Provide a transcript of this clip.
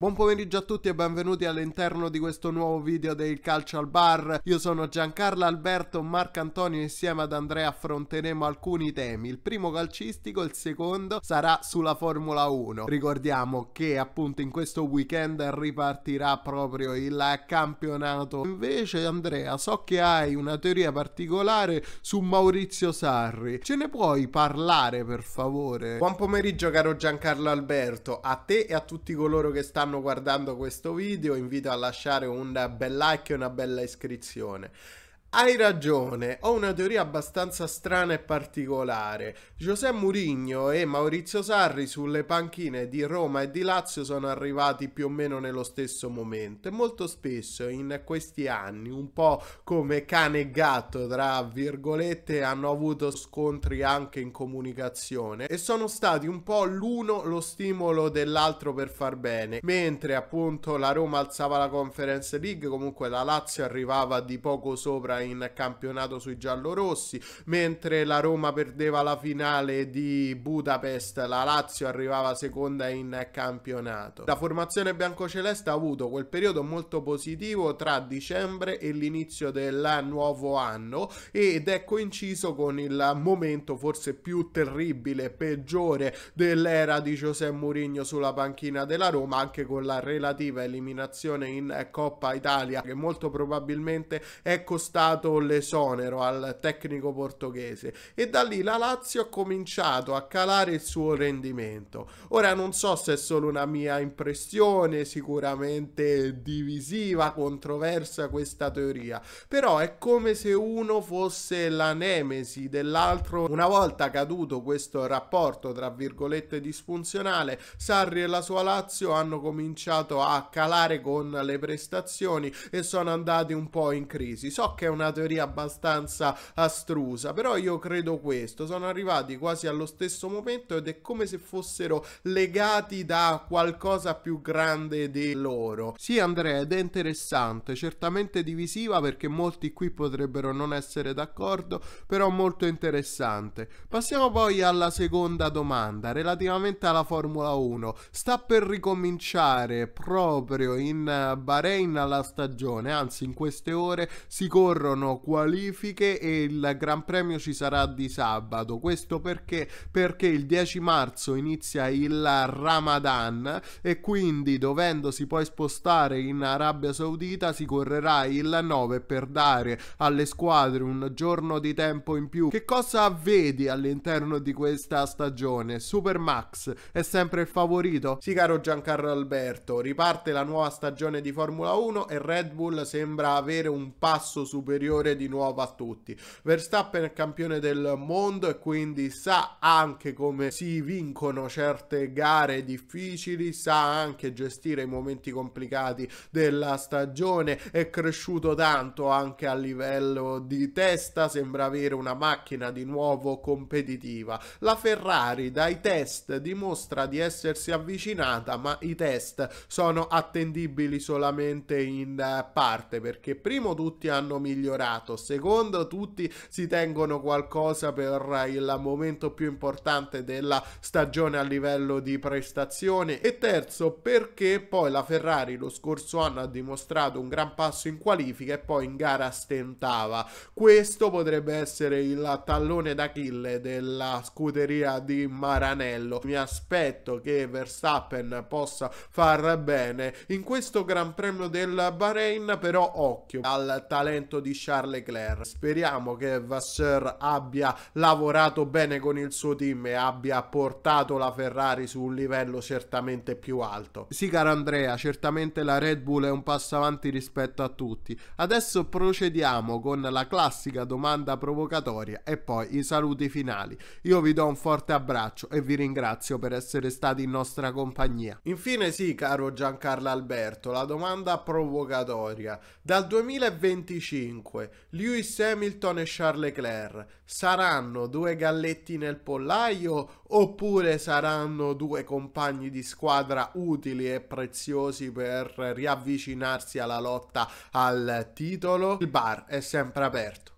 Buon pomeriggio a tutti e benvenuti all'interno di questo nuovo video del Calcio al Bar. Io sono Giancarlo Alberto, Marco Antonio e insieme ad Andrea affronteremo alcuni temi. Il primo calcistico, il secondo sarà sulla Formula 1. Ricordiamo che appunto in questo weekend ripartirà proprio il campionato. Invece Andrea, so che hai una teoria particolare su Maurizio Sarri. Ce ne puoi parlare per favore? Buon pomeriggio caro Giancarlo Alberto, a te e a tutti coloro che stanno stanno guardando questo video invito a lasciare un bel like e una bella iscrizione. Hai ragione, ho una teoria abbastanza strana e particolare. José Mourinho e Maurizio Sarri sulle panchine di Roma e di Lazio sono arrivati più o meno nello stesso momento e molto spesso in questi anni, un po' come cane e gatto tra virgolette, hanno avuto scontri anche in comunicazione e sono stati un po' l'uno lo stimolo dell'altro per far bene. Mentre appunto la Roma alzava la Conference League, comunque la Lazio arrivava di poco sopra in campionato sui giallorossi, mentre la Roma perdeva la finale di Budapest, la Lazio arrivava seconda in campionato. La formazione biancoceleste ha avuto quel periodo molto positivo tra dicembre e l'inizio del nuovo anno ed è coinciso con il momento forse più terribile, e peggiore dell'era di José Mourinho sulla panchina della Roma, anche con la relativa eliminazione in Coppa Italia che molto probabilmente è costata dato l'esonero al tecnico portoghese e da lì la Lazio ha cominciato a calare il suo rendimento. Ora non so se è solo una mia impressione, sicuramente divisiva, controversa questa teoria, però è come se uno fosse la nemesi dell'altro. Una volta caduto questo rapporto tra virgolette disfunzionale, Sarri e la sua Lazio hanno cominciato a calare con le prestazioni e sono andati un po' in crisi. So che è una una teoria abbastanza astrusa, però io credo questo, sono arrivati quasi allo stesso momento ed è come se fossero legati da qualcosa più grande di loro. Sì Andrea, ed è interessante, certamente divisiva perché molti qui potrebbero non essere d'accordo, però molto interessante. Passiamo poi alla seconda domanda, relativamente alla Formula 1. Sta per ricominciare proprio in eh, Bahrain la stagione, anzi in queste ore si corrono furono qualifiche e il Gran Premio ci sarà di sabato. Questo perché? Perché il 10 marzo inizia il Ramadan e quindi dovendosi poi spostare in Arabia Saudita si correrà il 9 per dare alle squadre un giorno di tempo in più. Che cosa vedi all'interno di questa stagione? Super Max è sempre il favorito? Sì caro Giancarlo Alberto, riparte la nuova stagione di Formula 1 e Red Bull sembra avere un passo superiore superiore di nuovo a tutti. Verstappen è campione del mondo e quindi sa anche come si vincono certe gare difficili, sa anche gestire i momenti complicati della stagione, è cresciuto tanto anche a livello di testa, sembra avere una macchina di nuovo competitiva. La Ferrari dai test dimostra di essersi avvicinata, ma i test sono attendibili solamente in parte perché primo tutti hanno migliorato migliorato. Secondo tutti si tengono qualcosa per il momento più importante della stagione a livello di prestazione e terzo perché poi la Ferrari lo scorso anno ha dimostrato un gran passo in qualifica e poi in gara stentava. Questo potrebbe essere il tallone d'Achille della scuderia di Maranello. Mi aspetto che Verstappen possa far bene in questo Gran Premio del Bahrain, però occhio al talento di Charles Leclerc. Speriamo che Vasseur abbia lavorato bene con il suo team e abbia portato la Ferrari su un livello certamente più alto. Sì, caro Andrea, certamente la Red Bull è un passo avanti rispetto a tutti. Adesso procediamo con la classica domanda provocatoria e poi i saluti finali. Io vi do un forte abbraccio e vi ringrazio per essere stati in nostra compagnia. Infine sì, caro Giancarlo Alberto, la domanda provocatoria. Dal 2025 5. Lewis Hamilton e Charles Leclerc saranno due galletti nel pollaio oppure saranno due compagni di squadra utili e preziosi per riavvicinarsi alla lotta al titolo? Il bar è sempre aperto.